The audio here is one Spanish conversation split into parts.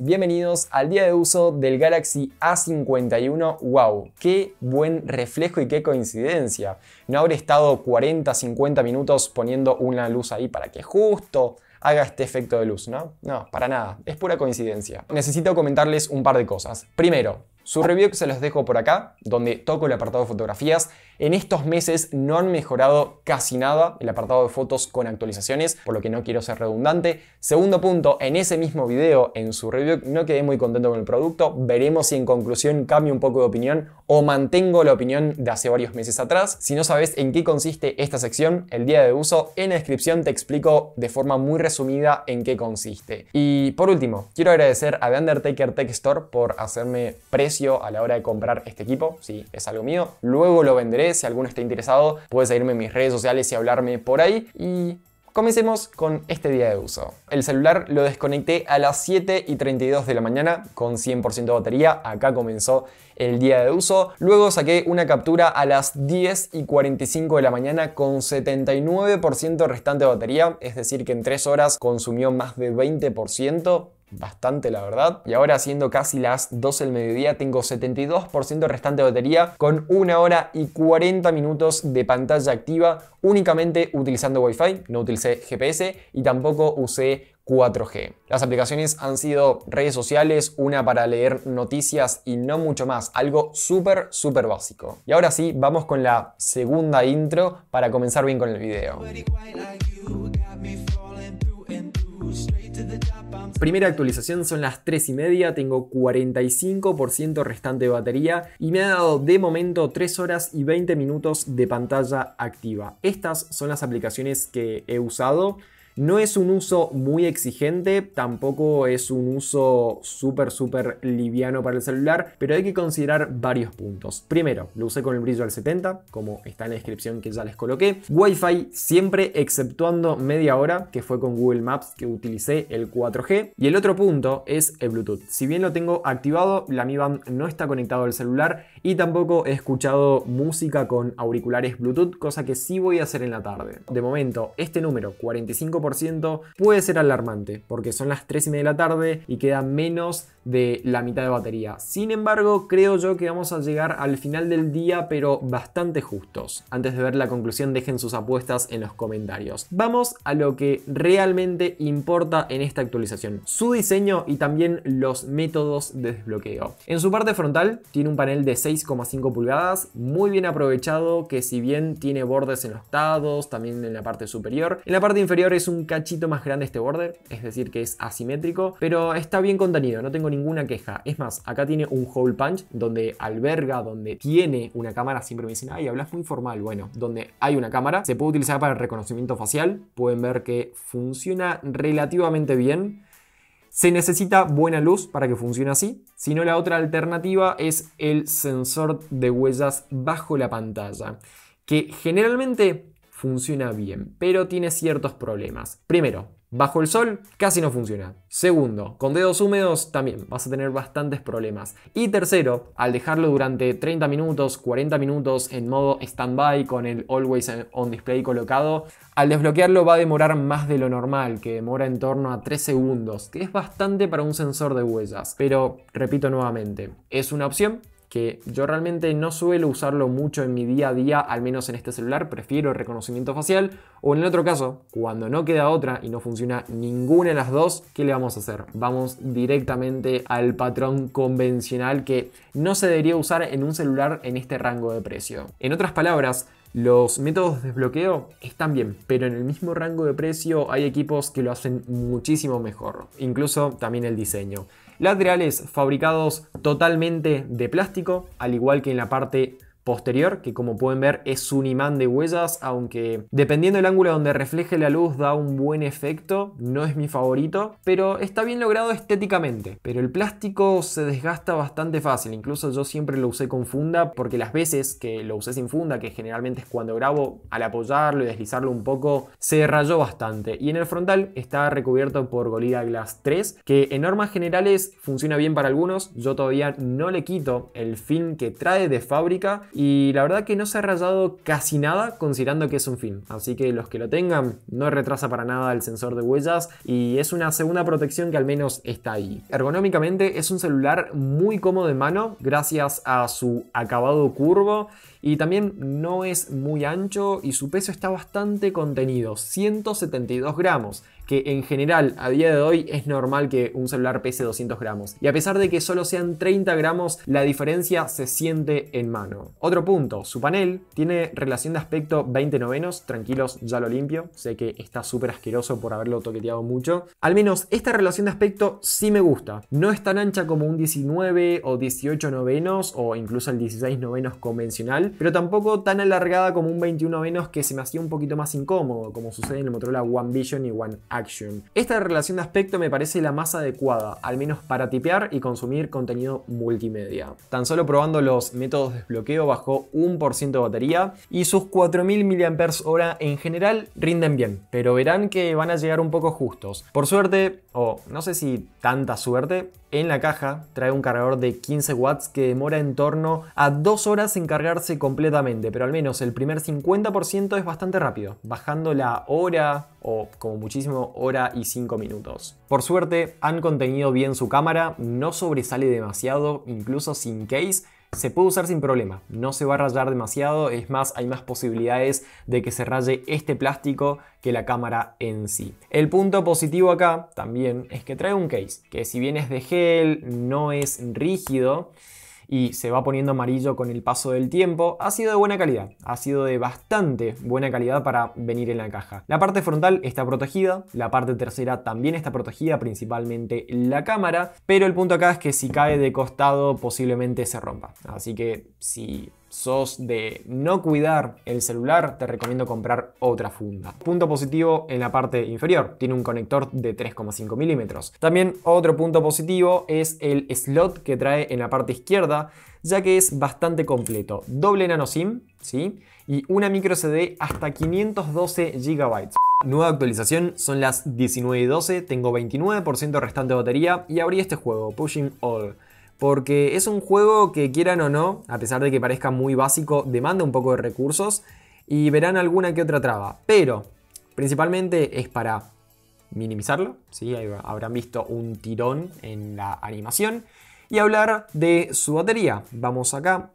Bienvenidos al día de uso del Galaxy A51. ¡Wow! ¡Qué buen reflejo y qué coincidencia! No habré estado 40, 50 minutos poniendo una luz ahí para que justo haga este efecto de luz, ¿no? No, para nada, es pura coincidencia. Necesito comentarles un par de cosas. Primero, su review que se los dejo por acá, donde toco el apartado de fotografías. En estos meses no han mejorado casi nada el apartado de fotos con actualizaciones, por lo que no quiero ser redundante. Segundo punto, en ese mismo video, en su review, no quedé muy contento con el producto. Veremos si en conclusión cambio un poco de opinión o mantengo la opinión de hace varios meses atrás. Si no sabes en qué consiste esta sección, el día de uso, en la descripción te explico de forma muy resumida en qué consiste. Y por último, quiero agradecer a The Undertaker Tech Store por hacerme a la hora de comprar este equipo, si es algo mío. Luego lo venderé, si alguno está interesado, puede seguirme en mis redes sociales y hablarme por ahí. Y Comencemos con este día de uso. El celular lo desconecté a las 7 y 32 de la mañana con 100% de batería. Acá comenzó el día de uso. Luego saqué una captura a las 10 y 45 de la mañana con 79% restante de batería. Es decir, que en 3 horas consumió más de 20% bastante la verdad. Y ahora siendo casi las 12 del mediodía tengo 72% restante de batería con una hora y 40 minutos de pantalla activa únicamente utilizando Wi-Fi, no utilicé GPS y tampoco usé 4G. Las aplicaciones han sido redes sociales, una para leer noticias y no mucho más, algo súper, súper básico. Y ahora sí, vamos con la segunda intro para comenzar bien con el video. Primera actualización son las 3 y media, tengo 45% restante de batería y me ha dado de momento 3 horas y 20 minutos de pantalla activa. Estas son las aplicaciones que he usado. No es un uso muy exigente, tampoco es un uso súper, súper liviano para el celular, pero hay que considerar varios puntos. Primero, lo usé con el brillo al 70, como está en la descripción que ya les coloqué. Wi-Fi siempre exceptuando media hora, que fue con Google Maps que utilicé el 4G. Y el otro punto es el Bluetooth. Si bien lo tengo activado, la Mi Band no está conectado al celular y tampoco he escuchado música con auriculares Bluetooth, cosa que sí voy a hacer en la tarde. De momento, este número, 45 puede ser alarmante, porque son las 3 y media de la tarde y queda menos de la mitad de batería. Sin embargo, creo yo que vamos a llegar al final del día, pero bastante justos. Antes de ver la conclusión, dejen sus apuestas en los comentarios. Vamos a lo que realmente importa en esta actualización, su diseño y también los métodos de desbloqueo. En su parte frontal tiene un panel de 6,5 pulgadas, muy bien aprovechado, que si bien tiene bordes en los lados, también en la parte superior, en la parte inferior es un cachito más grande este borde, es decir que es asimétrico, pero está bien contenido, no tengo ninguna queja. Es más, acá tiene un hole punch donde alberga, donde tiene una cámara. Siempre me dicen, ay, hablas muy formal. Bueno, donde hay una cámara, se puede utilizar para el reconocimiento facial. Pueden ver que funciona relativamente bien. Se necesita buena luz para que funcione así. Si no, la otra alternativa es el sensor de huellas bajo la pantalla, que generalmente funciona bien, pero tiene ciertos problemas. Primero, Bajo el sol casi no funciona. Segundo, con dedos húmedos también vas a tener bastantes problemas. Y tercero, al dejarlo durante 30 minutos, 40 minutos en modo standby con el always on display colocado, al desbloquearlo va a demorar más de lo normal, que demora en torno a 3 segundos, que es bastante para un sensor de huellas. Pero repito nuevamente, es una opción que yo realmente no suelo usarlo mucho en mi día a día, al menos en este celular, prefiero reconocimiento facial, o en el otro caso, cuando no queda otra y no funciona ninguna de las dos, ¿qué le vamos a hacer? Vamos directamente al patrón convencional que no se debería usar en un celular en este rango de precio. En otras palabras, los métodos de desbloqueo están bien, pero en el mismo rango de precio hay equipos que lo hacen muchísimo mejor, incluso también el diseño laterales fabricados totalmente de plástico, al igual que en la parte posterior, que como pueden ver es un imán de huellas, aunque dependiendo del ángulo donde refleje la luz da un buen efecto, no es mi favorito, pero está bien logrado estéticamente. Pero el plástico se desgasta bastante fácil, incluso yo siempre lo usé con funda, porque las veces que lo usé sin funda, que generalmente es cuando grabo, al apoyarlo y deslizarlo un poco, se rayó bastante. Y en el frontal está recubierto por Golida Glass 3, que en normas generales funciona bien para algunos, yo todavía no le quito el film que trae de fábrica, y la verdad que no se ha rayado casi nada considerando que es un fin Así que los que lo tengan, no retrasa para nada el sensor de huellas y es una segunda protección que al menos está ahí. Ergonómicamente es un celular muy cómodo de mano gracias a su acabado curvo y también no es muy ancho y su peso está bastante contenido, 172 gramos que en general a día de hoy es normal que un celular pese 200 gramos. Y a pesar de que solo sean 30 gramos, la diferencia se siente en mano. Otro punto, su panel tiene relación de aspecto 20 novenos, tranquilos, ya lo limpio, sé que está súper asqueroso por haberlo toqueteado mucho. Al menos esta relación de aspecto sí me gusta, no es tan ancha como un 19 o 18 novenos o incluso el 16 novenos convencional, pero tampoco tan alargada como un 21 novenos que se me hacía un poquito más incómodo, como sucede en el Motorola One Vision y One esta relación de aspecto me parece la más adecuada, al menos para tipear y consumir contenido multimedia. Tan solo probando los métodos de desbloqueo bajó ciento de batería y sus 4000 mAh en general rinden bien, pero verán que van a llegar un poco justos. Por suerte, o no sé si tanta suerte, en la caja trae un cargador de 15 watts que demora en torno a 2 horas en cargarse completamente, pero al menos el primer 50% es bastante rápido, bajando la hora o como muchísimo hora y 5 minutos. Por suerte, han contenido bien su cámara, no sobresale demasiado, incluso sin case, se puede usar sin problema, no se va a rayar demasiado, es más, hay más posibilidades de que se raye este plástico que la cámara en sí. El punto positivo acá también es que trae un case, que si bien es de gel, no es rígido, y se va poniendo amarillo con el paso del tiempo, ha sido de buena calidad, ha sido de bastante buena calidad para venir en la caja. La parte frontal está protegida, la parte tercera también está protegida, principalmente la cámara, pero el punto acá es que si cae de costado posiblemente se rompa. Así que si sos de no cuidar el celular, te recomiendo comprar otra funda. Punto positivo en la parte inferior, tiene un conector de 3,5 milímetros. También otro punto positivo es el slot que trae en la parte izquierda, ya que es bastante completo. Doble nano SIM, ¿sí? Y una micro CD hasta 512 GB. Nueva actualización, son las 19 12, tengo 29% restante de batería y abrí este juego, Pushing All porque es un juego que quieran o no, a pesar de que parezca muy básico, demanda un poco de recursos y verán alguna que otra traba, pero principalmente es para minimizarlo, ¿sí? habrán visto un tirón en la animación y hablar de su batería. Vamos acá.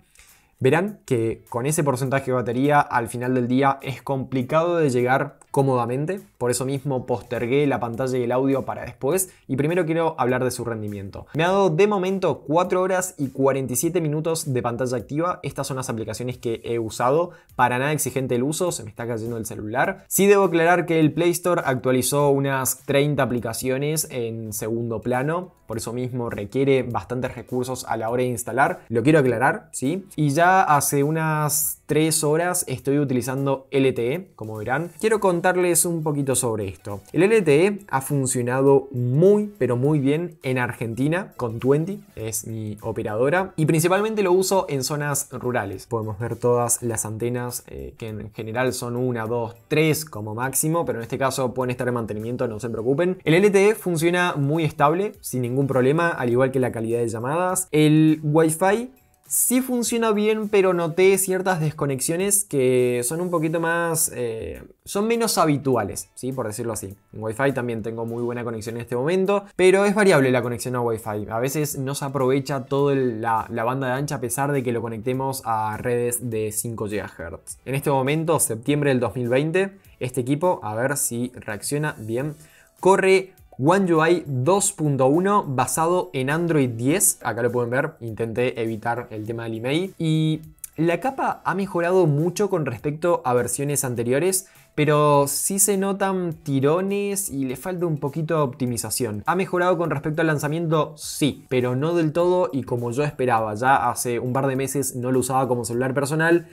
Verán que con ese porcentaje de batería al final del día es complicado de llegar cómodamente, por eso mismo postergué la pantalla y el audio para después y primero quiero hablar de su rendimiento. Me ha dado de momento 4 horas y 47 minutos de pantalla activa, estas son las aplicaciones que he usado, para nada exigente el uso, se me está cayendo el celular. Sí debo aclarar que el Play Store actualizó unas 30 aplicaciones en segundo plano, por eso mismo requiere bastantes recursos a la hora de instalar, lo quiero aclarar, ¿sí? Y ya hace unas tres horas estoy utilizando LTE, como verán. Quiero contarles un poquito sobre esto. El LTE ha funcionado muy, pero muy bien en Argentina con 20, es mi operadora, y principalmente lo uso en zonas rurales. Podemos ver todas las antenas eh, que en general son 1, 2, 3 como máximo, pero en este caso pueden estar en mantenimiento, no se preocupen. El LTE funciona muy estable, sin ningún problema, al igual que la calidad de llamadas. El Wi-Fi sí funciona bien, pero noté ciertas desconexiones que son un poquito más... Eh, son menos habituales, ¿sí? Por decirlo así. En Wi-Fi también tengo muy buena conexión en este momento, pero es variable la conexión a Wi-Fi. A veces no se aprovecha toda la, la, banda de ancha a pesar de que lo conectemos a redes de 5 GHz. En este momento, septiembre del 2020, este equipo, a ver si reacciona bien, corre One UI 2.1 basado en Android 10. Acá lo pueden ver, intenté evitar el tema del email. Y la capa ha mejorado mucho con respecto a versiones anteriores, pero sí se notan tirones y le falta un poquito de optimización. ¿Ha mejorado con respecto al lanzamiento? Sí, pero no del todo y como yo esperaba. Ya hace un par de meses no lo usaba como celular personal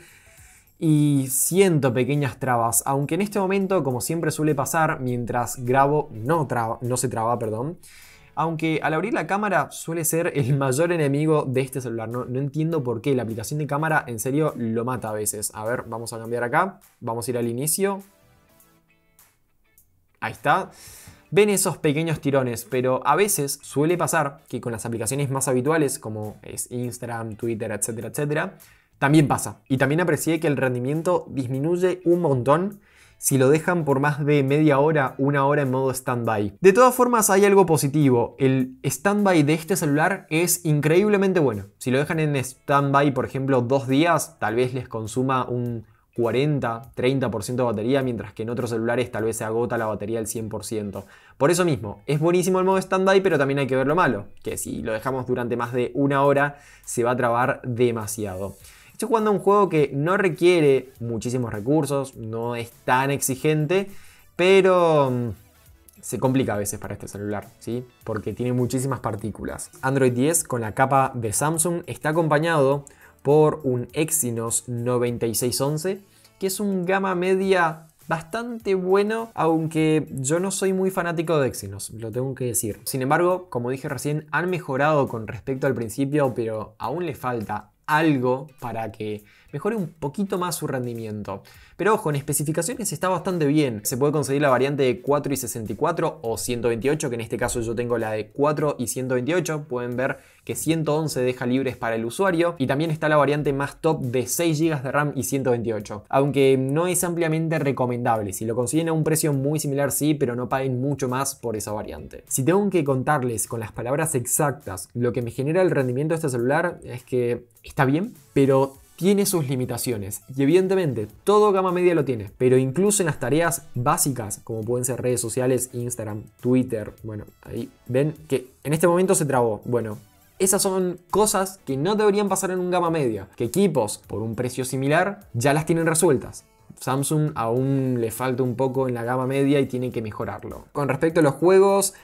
y siento pequeñas trabas, aunque en este momento, como siempre suele pasar, mientras grabo no, no se traba, perdón. Aunque al abrir la cámara suele ser el mayor enemigo de este celular, no, entiendo por qué, la aplicación de cámara en serio lo mata a veces. A ver, vamos a cambiar acá, vamos a ir al inicio. Ahí está ven esos pequeños tirones, pero a veces suele pasar que con las aplicaciones más habituales como es Instagram, Twitter, etcétera, etcétera, también pasa. Y también aprecié que el rendimiento disminuye un montón si lo dejan por más de media hora, una hora en modo standby. De todas formas hay algo positivo, el standby de este celular es increíblemente bueno. Si lo dejan en standby, por ejemplo, dos días, tal vez les consuma un 40, 30% de batería, mientras que en otros celulares tal vez se agota la batería al 100%. Por eso mismo, es buenísimo el modo standby, pero también hay que ver lo malo, que si lo dejamos durante más de una hora se va a trabar demasiado. Estoy jugando a un juego que no requiere muchísimos recursos, no es tan exigente, pero mm, se complica a veces para este celular, ¿sí? Porque tiene muchísimas partículas. Android 10 con la capa de Samsung está acompañado por un Exynos 9611, que es un gama media bastante bueno, aunque yo no soy muy fanático de Exynos, lo tengo que decir. Sin embargo, como dije recién, han mejorado con respecto al principio, pero aún le falta algo para que mejore un poquito más su rendimiento. Pero ojo, en especificaciones está bastante bien. Se puede conseguir la variante de 4 y 64 o 128, que en este caso yo tengo la de 4 y 128. Pueden ver que 111 deja libres para el usuario. Y también está la variante más top de 6 GB de RAM y 128. Aunque no es ampliamente recomendable. Si lo consiguen a un precio muy similar sí, pero no paguen mucho más por esa variante. Si tengo que contarles con las palabras exactas lo que me genera el rendimiento de este celular, es que está bien, pero tiene sus limitaciones y evidentemente todo gama media lo tiene, pero incluso en las tareas básicas como pueden ser redes sociales, Instagram, Twitter, bueno, ahí ven que en este momento se trabó. Bueno, esas son cosas que no deberían pasar en un gama media, que equipos por un precio similar ya las tienen resueltas. Samsung aún le falta un poco en la gama media y tiene que mejorarlo. Con respecto a los juegos,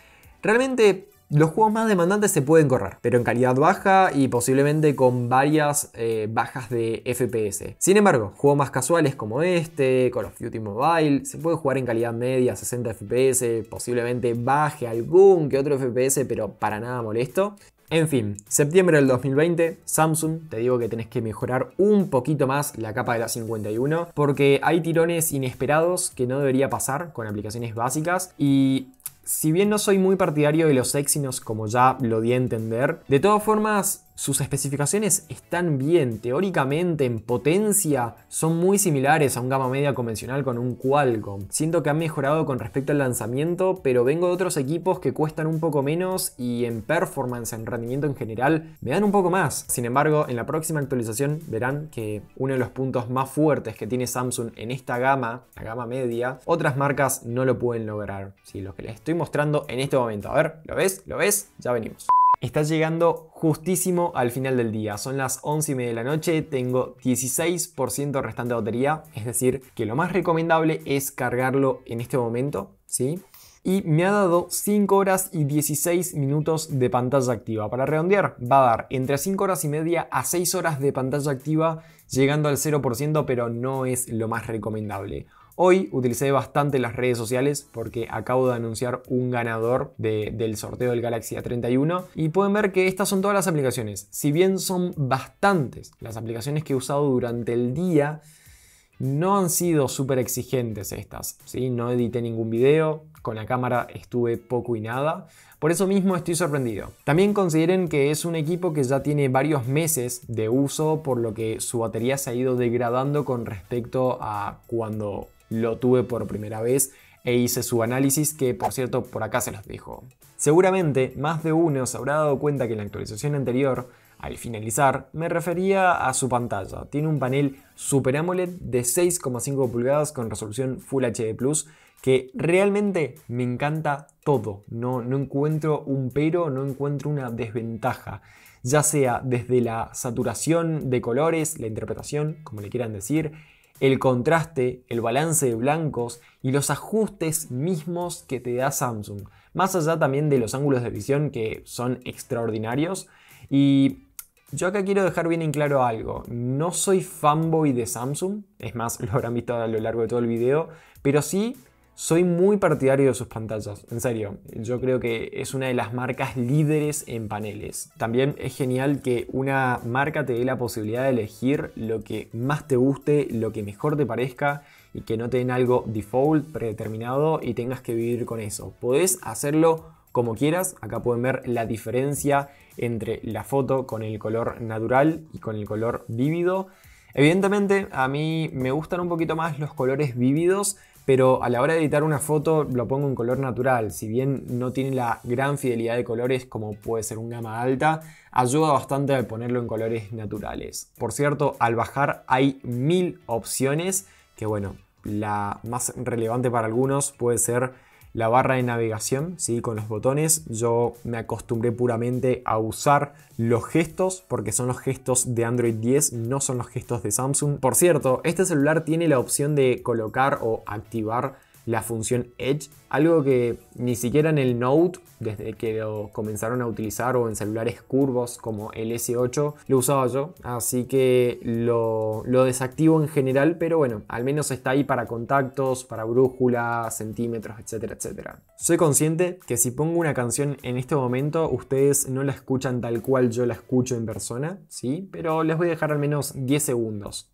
realmente los juegos más demandantes se pueden correr, pero en calidad baja y posiblemente con varias eh, bajas de FPS. Sin embargo, juegos más casuales como este, Call of Duty Mobile, se puede jugar en calidad media, 60 FPS, posiblemente baje algún que otro FPS, pero para nada molesto. En fin, septiembre del 2020, Samsung, te digo que tenés que mejorar un poquito más la capa de la 51, porque hay tirones inesperados que no debería pasar con aplicaciones básicas y si bien no soy muy partidario de los Exynos como ya lo di a entender, de todas formas sus especificaciones están bien, teóricamente en potencia son muy similares a un gama media convencional con un Qualcomm. Siento que han mejorado con respecto al lanzamiento, pero vengo de otros equipos que cuestan un poco menos y en performance, en rendimiento en general, me dan un poco más. Sin embargo, en la próxima actualización verán que uno de los puntos más fuertes que tiene Samsung en esta gama, la gama media, otras marcas no lo pueden lograr. Sí, lo que les estoy mostrando en este momento. A ver, ¿lo ves? ¿Lo ves? Ya venimos. Está llegando justísimo al final del día. Son las 11 y media de la noche, tengo 16% restante de batería, es decir, que lo más recomendable es cargarlo en este momento, ¿sí? Y me ha dado 5 horas y 16 minutos de pantalla activa. Para redondear, va a dar entre 5 horas y media a 6 horas de pantalla activa, llegando al 0%, pero no es lo más recomendable. Hoy utilicé bastante las redes sociales porque acabo de anunciar un ganador del sorteo del Galaxy A31 y pueden ver que estas son todas las aplicaciones. Si bien son bastantes las aplicaciones que he usado durante el día, no han sido súper exigentes estas, ¿sí? No edité ningún video, con la cámara estuve poco y nada. Por eso mismo estoy sorprendido. También consideren que es un equipo que ya tiene varios meses de uso, por lo que su batería se ha ido degradando con respecto a cuando lo tuve por primera vez e hice su análisis que por cierto por acá se los dejo. Seguramente más de uno se habrá dado cuenta que en la actualización anterior, al finalizar, me refería a su pantalla. Tiene un panel Super AMOLED de 6,5 pulgadas con resolución Full HD Plus que realmente me encanta todo. No, no encuentro un pero, no encuentro una desventaja. Ya sea desde la saturación de colores, la interpretación, como le quieran decir, el contraste, el balance de blancos y los ajustes mismos que te da Samsung. Más allá también de los ángulos de visión que son extraordinarios. Y yo acá quiero dejar bien en claro algo. No soy fanboy de Samsung, es más, lo habrán visto a lo largo de todo el video, pero sí soy muy partidario de sus pantallas, en serio. Yo creo que es una de las marcas líderes en paneles. También es genial que una marca te dé la posibilidad de elegir lo que más te guste, lo que mejor te parezca y que no te den algo default, predeterminado y tengas que vivir con eso. Podés hacerlo como quieras. Acá pueden ver la diferencia entre la foto con el color natural y con el color vívido. Evidentemente a mí me gustan un poquito más los colores vívidos pero a la hora de editar una foto lo pongo en color natural. Si bien no tiene la gran fidelidad de colores como puede ser un gama alta, ayuda bastante al ponerlo en colores naturales. Por cierto, al bajar hay mil opciones que bueno, la más relevante para algunos puede ser la barra de navegación, ¿sí? con los botones. Yo me acostumbré puramente a usar los gestos, porque son los gestos de Android 10, no son los gestos de Samsung. Por cierto, este celular tiene la opción de colocar o activar la función Edge, algo que ni siquiera en el Note, desde que lo comenzaron a utilizar o en celulares curvos como el S8, lo usaba yo, así que lo, desactivo en general, pero bueno, al menos está ahí para contactos, para brújula, centímetros, etcétera, etcétera. Soy consciente que si pongo una canción en este momento, ustedes no la escuchan tal cual yo la escucho en persona, ¿sí? Pero les voy a dejar al menos 10 segundos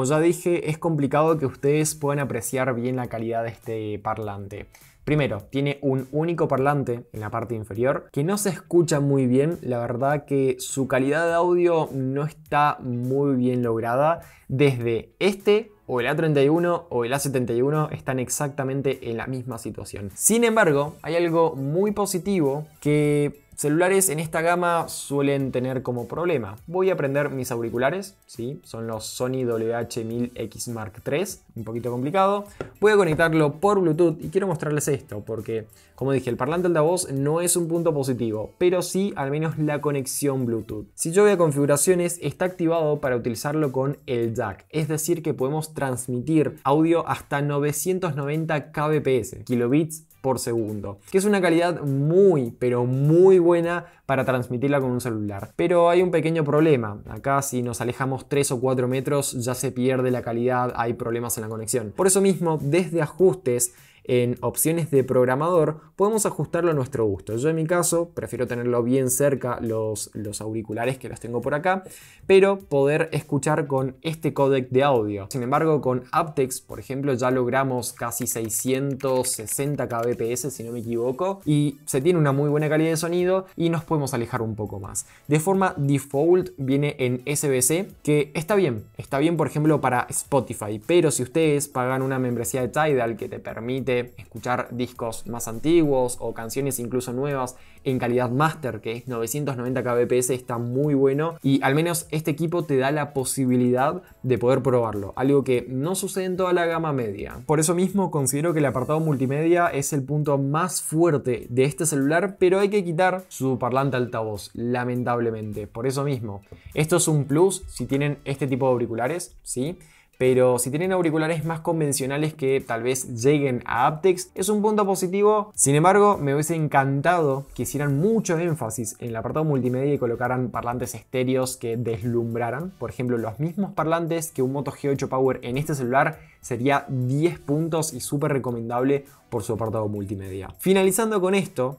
como ya dije, es complicado que ustedes puedan apreciar bien la calidad de este parlante. Primero, tiene un único parlante en la parte inferior que no se escucha muy bien. La verdad que su calidad de audio no está muy bien lograda. Desde este o el A31 o el A71 están exactamente en la misma situación. Sin embargo, hay algo muy positivo que Celulares en esta gama suelen tener como problema. Voy a prender mis auriculares, ¿sí? son los Sony WH-1000X Mark III, un poquito complicado. Voy a conectarlo por Bluetooth y quiero mostrarles esto porque, como dije, el parlante altavoz no es un punto positivo, pero sí al menos la conexión Bluetooth. Si yo voy a configuraciones, está activado para utilizarlo con el jack, es decir que podemos transmitir audio hasta 990 kbps, kilobits por segundo, que es una calidad muy, pero muy buena para transmitirla con un celular. Pero hay un pequeño problema, acá si nos alejamos 3 o 4 metros ya se pierde la calidad, hay problemas en la conexión. Por eso mismo, desde ajustes, en opciones de programador, podemos ajustarlo a nuestro gusto. Yo en mi caso prefiero tenerlo bien cerca los, los auriculares que los tengo por acá, pero poder escuchar con este codec de audio. Sin embargo, con Aptex, por ejemplo, ya logramos casi 660 kbps, si no me equivoco, y se tiene una muy buena calidad de sonido y nos podemos alejar un poco más. De forma default viene en SBC, que está bien, está bien, por ejemplo, para Spotify, pero si ustedes pagan una membresía de Tidal que te permite escuchar discos más antiguos o canciones incluso nuevas en calidad master, que es 990 kbps, está muy bueno y al menos este equipo te da la posibilidad de poder probarlo, algo que no sucede en toda la gama media. Por eso mismo considero que el apartado multimedia es el punto más fuerte de este celular, pero hay que quitar su parlante altavoz, lamentablemente, por eso mismo. Esto es un plus si tienen este tipo de auriculares, ¿sí? pero si tienen auriculares más convencionales que tal vez lleguen a Aptex, es un punto positivo. Sin embargo, me hubiese encantado que hicieran mucho énfasis en el apartado multimedia y colocaran parlantes estéreos que deslumbraran. Por ejemplo, los mismos parlantes que un Moto G8 Power en este celular sería 10 puntos y súper recomendable por su apartado multimedia. Finalizando con esto,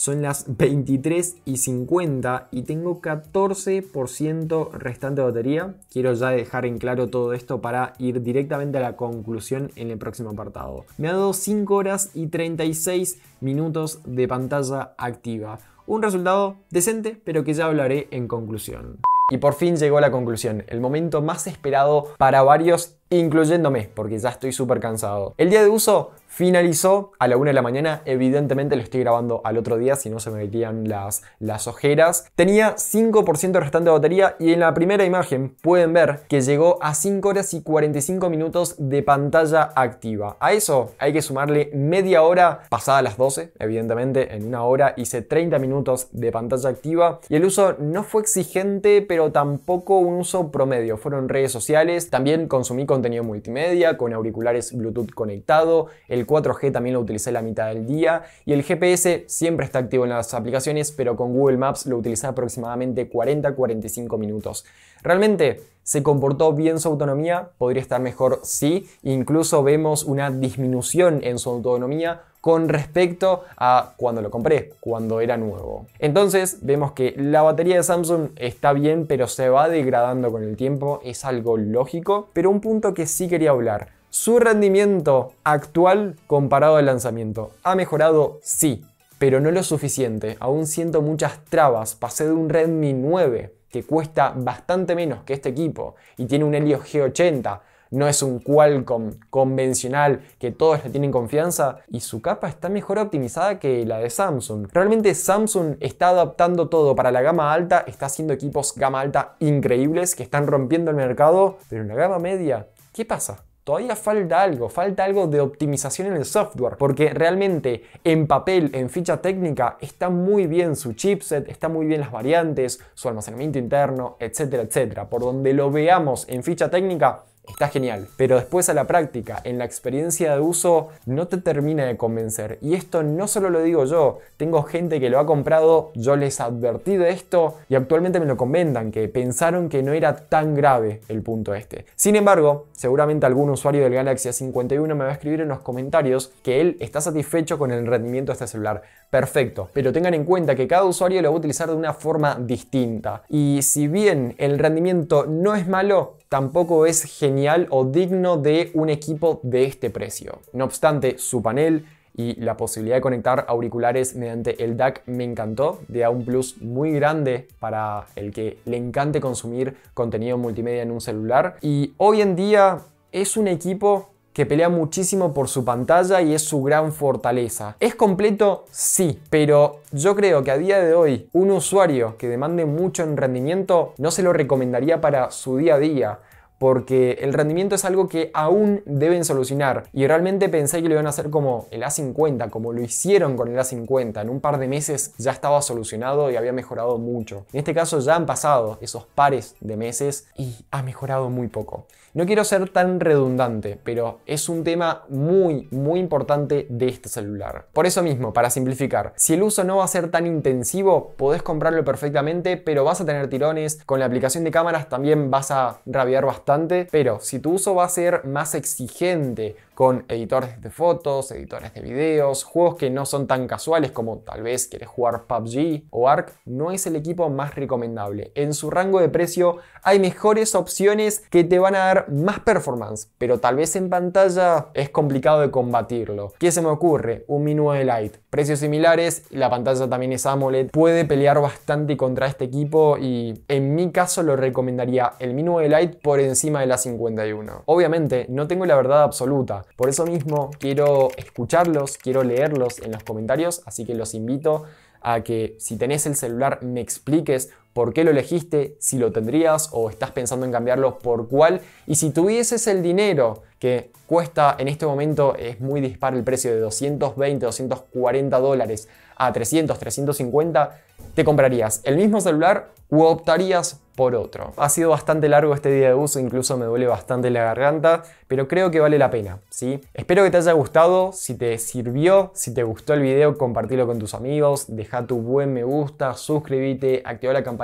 son las 23 y 50 y tengo 14% restante de batería. Quiero ya dejar en claro todo esto para ir directamente a la conclusión en el próximo apartado. Me ha dado 5 horas y 36 minutos de pantalla activa. Un resultado decente, pero que ya hablaré en conclusión. Y por fin llegó la conclusión, el momento más esperado para varios incluyéndome, porque ya estoy súper cansado. El día de uso finalizó a la 1 de la mañana, evidentemente lo estoy grabando al otro día, si no se me metían las, las ojeras. Tenía 5% restante de batería y en la primera imagen pueden ver que llegó a 5 horas y 45 minutos de pantalla activa. A eso hay que sumarle media hora pasada las 12, evidentemente en una hora hice 30 minutos de pantalla activa y el uso no fue exigente, pero tampoco un uso promedio. Fueron redes sociales, también consumí con contenido multimedia, con auriculares Bluetooth conectado, el 4G también lo utilicé la mitad del día y el GPS siempre está activo en las aplicaciones, pero con Google Maps lo utilicé aproximadamente 40-45 minutos. Realmente se comportó bien su autonomía, podría estar mejor sí, incluso vemos una disminución en su autonomía con respecto a cuando lo compré, cuando era nuevo. Entonces vemos que la batería de Samsung está bien, pero se va degradando con el tiempo, es algo lógico, pero un punto que sí quería hablar. Su rendimiento actual comparado al lanzamiento ha mejorado, sí, pero no lo suficiente. Aún siento muchas trabas. Pasé de un Redmi 9 que cuesta bastante menos que este equipo y tiene un Helio G80 no es un Qualcomm convencional que todos le tienen confianza y su capa está mejor optimizada que la de Samsung. Realmente Samsung está adaptando todo para la gama alta, está haciendo equipos gama alta increíbles que están rompiendo el mercado, pero en la gama media, ¿qué pasa? Todavía falta algo, falta algo de optimización en el software, porque realmente en papel, en ficha técnica, está muy bien su chipset, está muy bien las variantes, su almacenamiento interno, etcétera, etcétera. Por donde lo veamos en ficha técnica, está genial. Pero después a la práctica, en la experiencia de uso, no te termina de convencer. Y esto no solo lo digo yo, tengo gente que lo ha comprado, yo les advertí de esto y actualmente me lo comentan, que pensaron que no era tan grave el punto este. Sin embargo, seguramente algún usuario del Galaxy A51 me va a escribir en los comentarios que él está satisfecho con el rendimiento de este celular. Perfecto, pero tengan en cuenta que cada usuario lo va a utilizar de una forma distinta. Y si bien el rendimiento no es malo, tampoco es genial o digno de un equipo de este precio. No obstante, su panel y la posibilidad de conectar auriculares mediante el DAC me encantó, De da un plus muy grande para el que le encante consumir contenido multimedia en un celular y hoy en día es un equipo que pelea muchísimo por su pantalla y es su gran fortaleza. ¿Es completo? Sí, pero yo creo que a día de hoy un usuario que demande mucho en rendimiento no se lo recomendaría para su día a día porque el rendimiento es algo que aún deben solucionar y realmente pensé que lo iban a hacer como el A50, como lo hicieron con el A50. En un par de meses ya estaba solucionado y había mejorado mucho. En este caso ya han pasado esos pares de meses y ha mejorado muy poco. No quiero ser tan redundante, pero es un tema muy, muy importante de este celular. Por eso mismo, para simplificar, si el uso no va a ser tan intensivo, podés comprarlo perfectamente, pero vas a tener tirones. Con la aplicación de cámaras también vas a rabiar bastante, pero si tu uso va a ser más exigente, con editores de fotos, editores de videos, juegos que no son tan casuales como tal vez quieres jugar PUBG o ARK, no es el equipo más recomendable. En su rango de precio hay mejores opciones que te van a dar más performance, pero tal vez en pantalla es complicado de combatirlo. ¿Qué se me ocurre? Un Mi 9 Lite. Precios similares, la pantalla también es AMOLED, puede pelear bastante contra este equipo y en mi caso lo recomendaría el Mi 9 Lite por encima de la 51. Obviamente no tengo la verdad absoluta, por eso mismo quiero escucharlos, quiero leerlos en los comentarios, así que los invito a que si tenés el celular me expliques por qué lo elegiste, si lo tendrías o estás pensando en cambiarlo por cuál. Y si tuvieses el dinero que cuesta en este momento, es muy dispar el precio de 220, 240 dólares a 300, 350, te comprarías el mismo celular o optarías por otro. Ha sido bastante largo este día de uso, incluso me duele bastante la garganta, pero creo que vale la pena, ¿sí? Espero que te haya gustado, si te sirvió, si te gustó el video, compartilo con tus amigos, deja tu buen me gusta, suscríbete, activa la campanita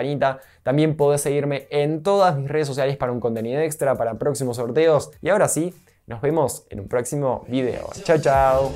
también podés seguirme en todas mis redes sociales para un contenido extra, para próximos sorteos. Y ahora sí, nos vemos en un próximo video. Chao, chao.